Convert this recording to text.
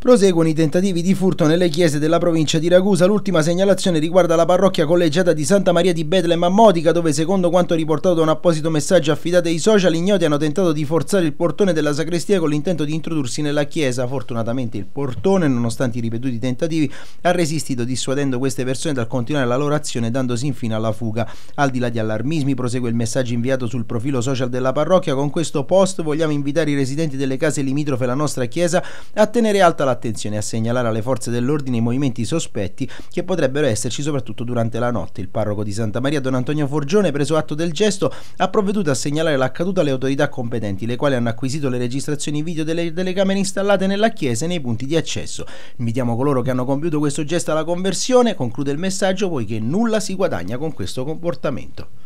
Proseguono i tentativi di furto nelle chiese della provincia di Ragusa. L'ultima segnalazione riguarda la parrocchia collegiata di Santa Maria di Betlem a Modica, dove, secondo quanto riportato da un apposito messaggio affidato ai social, ignoti hanno tentato di forzare il portone della sacrestia con l'intento di introdursi nella chiesa. Fortunatamente il portone, nonostante i ripetuti tentativi, ha resistito, dissuadendo queste persone dal continuare la loro azione, dandosi infine alla fuga. Al di là di allarmismi, prosegue il messaggio inviato sul profilo social della parrocchia. Con questo post vogliamo invitare i residenti delle case limitrofe alla nostra chiesa a tenere alta la l'attenzione a segnalare alle forze dell'ordine i movimenti sospetti che potrebbero esserci soprattutto durante la notte. Il parroco di Santa Maria, Don Antonio Forgione, preso atto del gesto, ha provveduto a segnalare l'accaduto alle autorità competenti, le quali hanno acquisito le registrazioni video delle telecamere installate nella chiesa e nei punti di accesso. Invitiamo coloro che hanno compiuto questo gesto alla conversione, conclude il messaggio, poiché nulla si guadagna con questo comportamento.